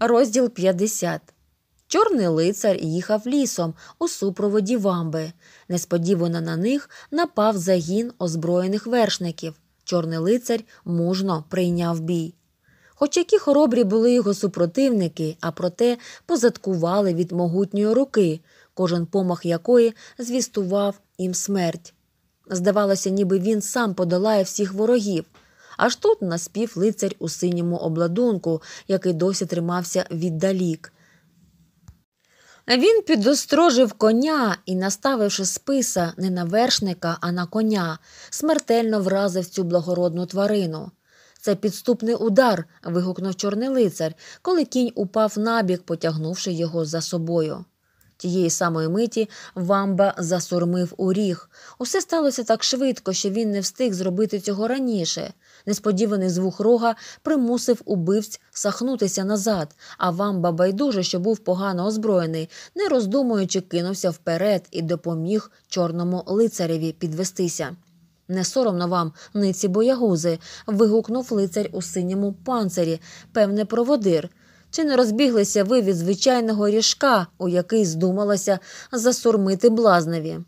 Розділ 50. Чорний лицар їхав лісом у супроводі вамби. Несподівано на них напав загін озброєних вершників. Чорний лицар мужно прийняв бій. Хоч які хоробрі були його супротивники, а проте позадкували від могутньої руки, кожен помах якої звістував їм смерть. Здавалося, ніби він сам подолає всіх ворогів. Аж тут наспів лицар у синьому обладунку, який досі тримався віддалік. Він підострожив коня і, наставивши списа не на вершника, а на коня, смертельно вразив цю благородну тварину. Це підступний удар. вигукнув чорний лицар, коли кінь упав набік, потягнувши його за собою. Тієї самої миті вамба засурмив у ріг. Усе сталося так швидко, що він не встиг зробити цього раніше. Несподіваний звук рога примусив убивць сахнутися назад, а вамба байдуже, що був погано озброєний, не роздумуючи, кинувся вперед і допоміг чорному лицареві підвестися. Не соромно вам, ниці боягузи. вигукнув лицарь у синьому панцирі, певне, проводир чи не розбіглися ви від звичайного ріжка, у який здумалося засурмити блазневі.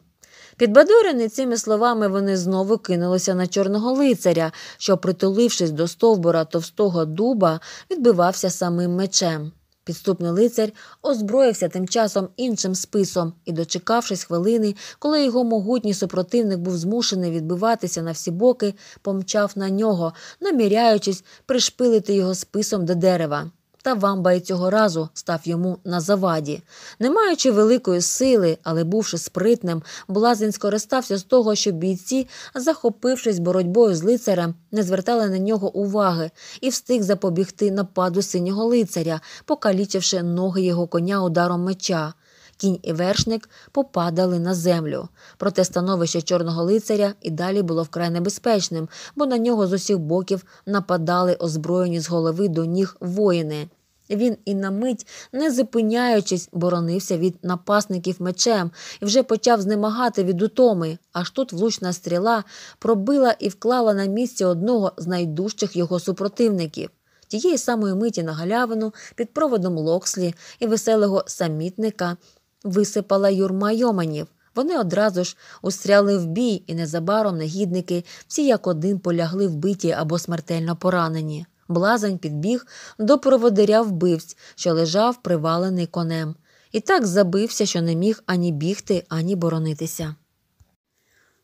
Підбадьорені цими словами вони знову кинулися на чорного лицаря, що, притулившись до стовбура товстого дуба, відбивався самим мечем. Підступний лицар озброївся тим часом іншим списом і, дочекавшись хвилини, коли його могутній супротивник був змушений відбиватися на всі боки, помчав на нього, наміряючись пришпилити його списом до дерева. Та вамбай цього разу став йому на заваді. Не маючи великої сили, але бувши спритним, блазень скористався з того, що бійці, захопившись боротьбою з лицарем, не звертали на нього уваги і встиг запобігти нападу синього лицаря, покалічивши ноги його коня ударом меча кінь і вершник попадали на землю. Проте становище чорного лицаря і далі було вкрай небезпечним, бо на нього з усіх боків нападали озброєні з голови до ніг воїни. Він і на мить, не зупиняючись, боронився від напасників мечем і вже почав знемагати від утоми. Аж тут влучна стріла пробила і вклала на місці одного з найдужчих його супротивників. Тієї самої миті на галявину під проводом локслі і веселого самітника Висипала юрма йоманів. Вони одразу ж устряли в бій, і незабаром негідники всі як один полягли вбиті або смертельно поранені. Блазень підбіг до проводиря вбивць, що лежав привалений конем, і так забився, що не міг ані бігти, ані боронитися.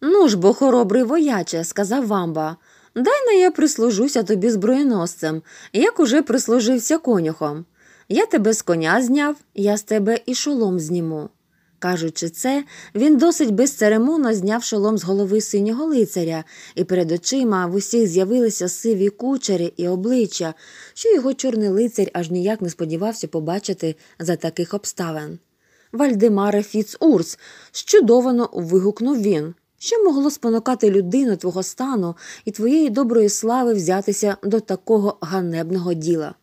Ну ж бо, хоробрий вояче, сказав вамба, дай на я прислужуся тобі зброєносцем, як уже прислужився конюхом. Я тебе з коня зняв, я з тебе і шолом зніму. Кажучи це, він досить безцеремонно зняв шолом з голови синього лицаря, і перед очима в усіх з'явилися сиві кучері і обличчя, що його чорний лицар аж ніяк не сподівався побачити за таких обставин. Вальдемаре Фіцурс, чудовано вигукнув він. Що могло спонукати людину твого стану і твоєї доброї слави взятися до такого ганебного діла?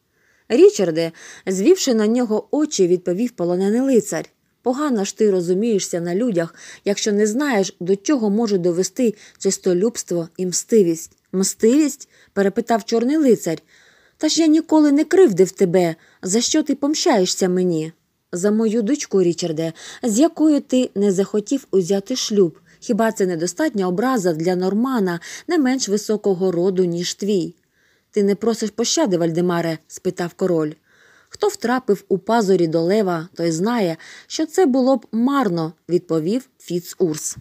Річарде, звівши на нього очі, відповів полонений лицар. Погано ж ти розумієшся на людях, якщо не знаєш, до чого може довести чистолюбство і мстивість. Мстивість? перепитав чорний лицар. Та ж я ніколи не кривдив тебе. За що ти помщаєшся мені? За мою дочку, Річарде, з якою ти не захотів узяти шлюб. Хіба це недостатня образа для нормана не менш високого роду, ніж твій? Ти не просиш пощади, Вальдемаре? спитав король. Хто втрапив у пазурі до лева, той знає, що це було б марно, відповів Фіц Урс.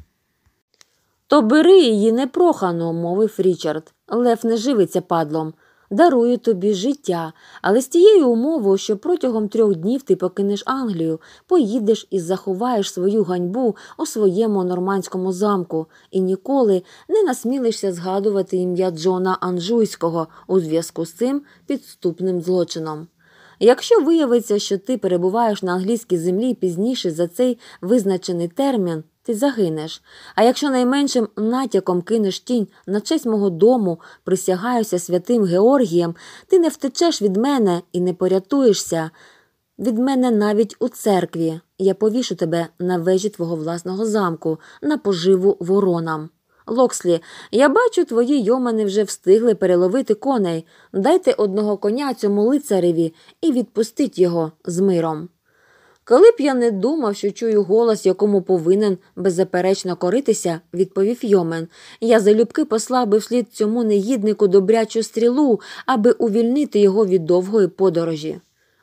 То бери її непрохано, мовив Річард. Лев не живиться падлом дарую тобі життя, але з тією умовою, що протягом трьох днів ти покинеш Англію, поїдеш і заховаєш свою ганьбу у своєму нормандському замку і ніколи не насмілишся згадувати ім'я Джона Анжуйського у зв'язку з цим підступним злочином. Якщо виявиться, що ти перебуваєш на англійській землі пізніше за цей визначений термін, ти загинеш. А якщо найменшим натяком кинеш тінь на честь мого дому, присягаюся святим Георгієм, ти не втечеш від мене і не порятуєшся. Від мене навіть у церкві. Я повішу тебе на вежі твого власного замку, на поживу воронам. Локслі, я бачу, твої йомани вже встигли переловити коней. Дайте одного коня цьому лицареві і відпустіть його з миром. Коли б я не думав, що чую голос, якому повинен беззаперечно коритися, відповів Йомен. Я залюбки послав би вслід цьому негіднику добрячу стрілу, аби увільнити його від довгої подорожі.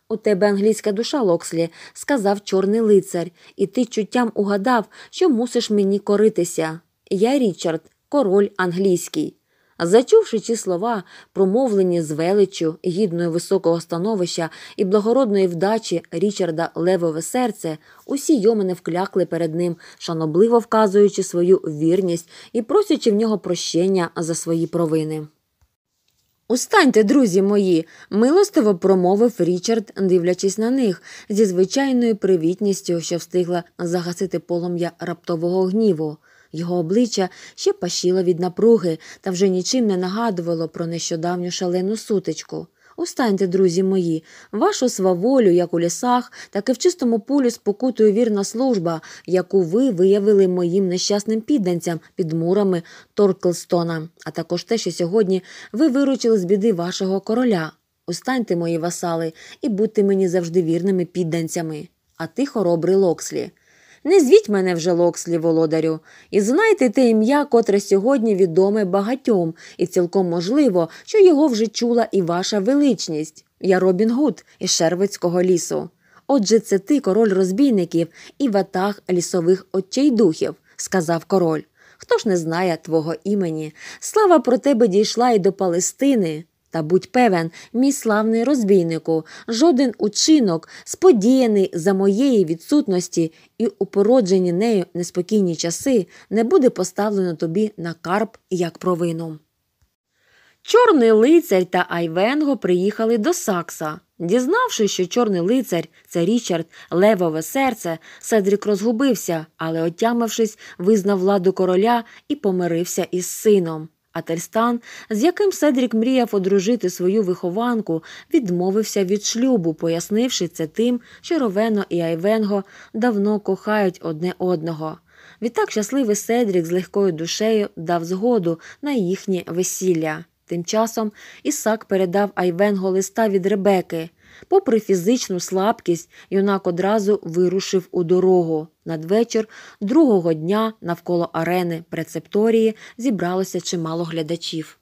У тебе англійська душа, Локслі, сказав чорний лицар, і ти чуттям угадав, що мусиш мені коритися. Я Річард, король англійський. Зачувши ці слова, промовлені з величчю, гідною високого становища і благородної вдачі Річарда Левове серце, усі йомини вклякли перед ним, шанобливо вказуючи свою вірність і просячи в нього прощення за свої провини. Устаньте, друзі мої, милостиво промовив Річард, дивлячись на них, зі звичайною привітністю, що встигла загасити полум'я раптового гніву. Його обличчя ще пашіло від напруги та вже нічим не нагадувало про нещодавню шалену сутичку. Устаньте, друзі мої, вашу сваволю, як у лісах, так і в чистому полі спокутує вірна служба, яку ви виявили моїм нещасним підданцям під мурами Торклстона, а також те, що сьогодні ви виручили з біди вашого короля. Останьте, мої васали, і будьте мені завжди вірними підданцями. А ти, хоробрий Локслі, не звіть мене вже Локслі, володарю, і знайте те ім'я, котре сьогодні відоме багатьом, і цілком можливо, що його вже чула і ваша величність. Я Робін Гуд із Шервицького лісу. Отже, це ти, король розбійників і ватаг лісових отчайдухів, сказав король. Хто ж не знає твого імені? Слава про тебе дійшла і до Палестини. Та будь певен, мій славний розбійнику, жоден учинок, сподіяний за моєї відсутності і упороджені нею неспокійні часи, не буде поставлено тобі на карп як провину. Чорний лицар та Айвенго приїхали до Сакса. Дізнавшись, що чорний лицар це Річард, левове серце, Седрік розгубився, але, отямившись, визнав владу короля і помирився із сином. А Ательстан, з яким Седрік мріяв одружити свою вихованку, відмовився від шлюбу, пояснивши це тим, що Ровено і Айвенго давно кохають одне одного. Відтак щасливий Седрік з легкою душею дав згоду на їхнє весілля. Тим часом Ісак передав Айвенго листа від Ребеки. Попри фізичну слабкість, юнак одразу вирушив у дорогу. Надвечір другого дня навколо арени прецепторії зібралося чимало глядачів.